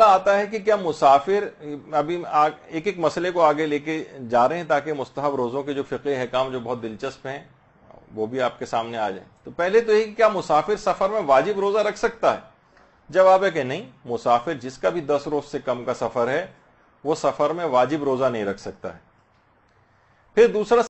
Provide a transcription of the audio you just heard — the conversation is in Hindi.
मसला आता है कि क्या मुसाफिर अभी एक एक मसले को आगे लेके जा रहे हैं ताकि मुस्तहब रोज़ों के जो फ़िके हकाम जो बहुत दिलचस्प हैं वो भी आपके सामने आ जाए तो पहले तो ये कि क्या मुसाफिर सफ़र में वाजिब रोज़ा रख सकता है जवाब है कि नहीं मुसाफिर जिसका भी दस रोज़ से कम का सफ़र है वो सफ़र में वाजिब रोज़ा नहीं रख सकता है फिर दूसरा